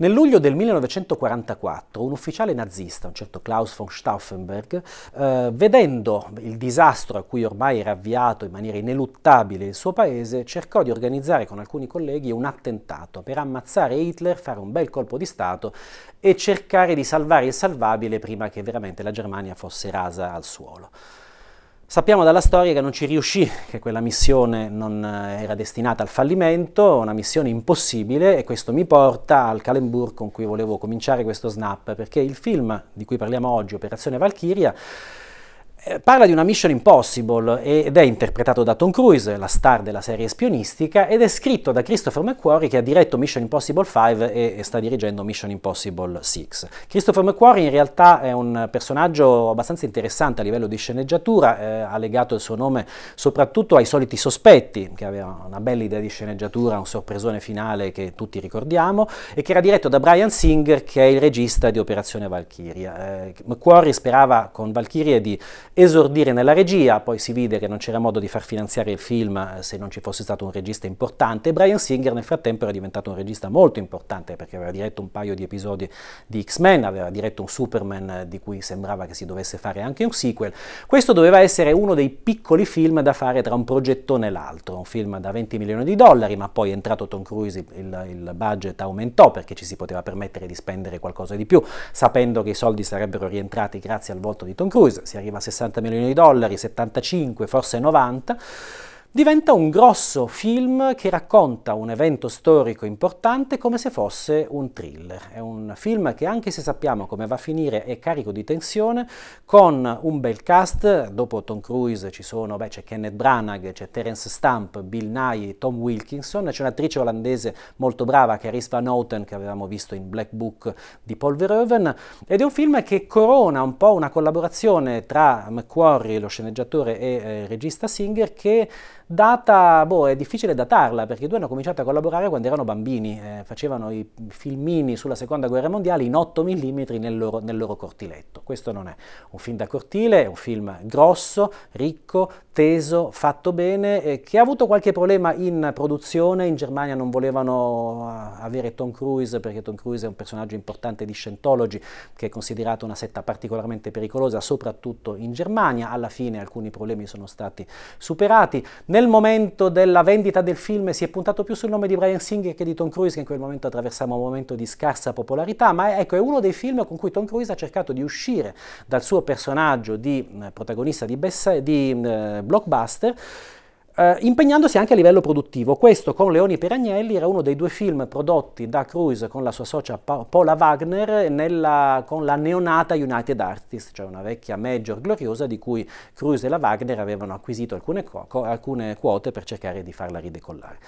Nel luglio del 1944 un ufficiale nazista, un certo Klaus von Stauffenberg, eh, vedendo il disastro a cui ormai era avviato in maniera ineluttabile il suo paese, cercò di organizzare con alcuni colleghi un attentato per ammazzare Hitler, fare un bel colpo di Stato e cercare di salvare il salvabile prima che veramente la Germania fosse rasa al suolo. Sappiamo dalla storia che non ci riuscì, che quella missione non eh, era destinata al fallimento, una missione impossibile e questo mi porta al calembour con cui volevo cominciare questo snap, perché il film di cui parliamo oggi, Operazione Valkyria, eh, parla di una Mission Impossible ed è interpretato da Tom Cruise, la star della serie spionistica, ed è scritto da Christopher McQuarrie che ha diretto Mission Impossible 5 e, sta dirigendo Mission Impossible 6. Christopher McQuarrie in realtà è un personaggio abbastanza interessante a livello di sceneggiatura, eh, ha legato il suo nome soprattutto ai soliti sospetti, che aveva una bella idea di sceneggiatura, un sorpresone finale che tutti ricordiamo, e che era diretto da Brian Singer che è il regista di Operazione Valkyria. Eh, McQuarrie sperava con Valkyrie di esordire nella regia, poi si vide che non c'era modo di far finanziare il film eh, se non ci fosse stato un regista importante. Brian Singer nel frattempo era diventato un regista molto importante perché aveva diretto un paio di episodi di X-Men, aveva diretto un Superman eh, di cui sembrava che si dovesse fare anche un sequel. Questo doveva essere uno dei piccoli film da fare tra un progettone e l'altro, un film da 20 milioni di dollari, ma poi è entrato Tom Cruise il, il budget aumentò perché ci si poteva permettere di spendere qualcosa di più, sapendo che i soldi sarebbero rientrati grazie al volto di Tom Cruise, si arriva a 60 80 milioni di dollari, 75, forse 90 diventa un grosso film che racconta un evento storico importante come se fosse un thriller. È un film che anche se sappiamo come va a finire è carico di tensione, con un bel cast, dopo Tom Cruise ci sono, beh, c'è Kenneth Branagh, c'è Terence Stamp, Bill Nye, Tom Wilkinson, c'è un'attrice olandese molto brava, Caris Van Houten, che avevamo visto in Black Book di Paul Verhoeven, ed è un film che corona un po' una collaborazione tra McQuarrie, lo sceneggiatore, e eh, regista Singer, che Data, boh, è difficile datarla perché i due hanno cominciato a collaborare quando erano bambini, eh, facevano i filmini sulla seconda guerra mondiale in 8 mm nel loro, nel loro cortiletto. Questo non è un film da cortile, è un film grosso, ricco, teso, fatto bene, eh, che ha avuto qualche problema in produzione, in Germania non volevano eh, avere Tom Cruise perché Tom Cruise è un personaggio importante di Scientology che è considerato una setta particolarmente pericolosa, soprattutto in Germania, alla fine alcuni problemi sono stati superati. Nel nel momento della vendita del film si è puntato più sul nome di Brian Singer che di Tom Cruise, che in quel momento attraversava un momento di scarsa popolarità, ma ecco, è uno dei film con cui Tom Cruise ha cercato di uscire dal suo personaggio di eh, protagonista di, Bessa, di eh, blockbuster eh, impegnandosi anche a livello produttivo. Questo con Leoni Peragnelli era uno dei due film prodotti da Cruise con la sua socia pa Paula Wagner nella, con la neonata United Artists, cioè una vecchia major gloriosa di cui Cruise e la Wagner avevano acquisito alcune, alcune quote per cercare di farla ridecollare.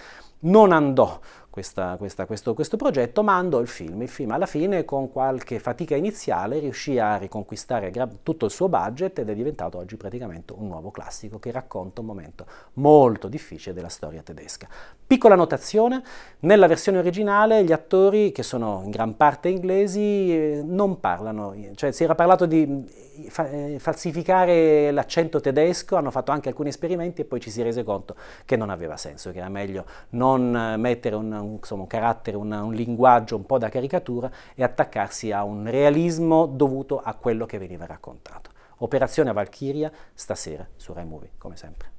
Non andò questa, questa, questo, questo, progetto, mandò il film. Il film alla fine, con qualche fatica iniziale, riuscì a riconquistare tutto il suo budget ed è diventato oggi praticamente un nuovo classico che racconta un momento molto difficile della storia tedesca. Piccola notazione, nella versione originale gli attori, che sono in gran parte inglesi, eh, non parlano, cioè si era parlato di fa, eh, falsificare l'accento tedesco, hanno fatto anche alcuni esperimenti e poi ci si è rese conto che non aveva senso, che era meglio non eh, mettere un, un, insomma, un carattere, un, un linguaggio un po' da caricatura e attaccarsi a un realismo dovuto a quello che veniva raccontato. Operazione Valchiria stasera su Rai Movie, come sempre.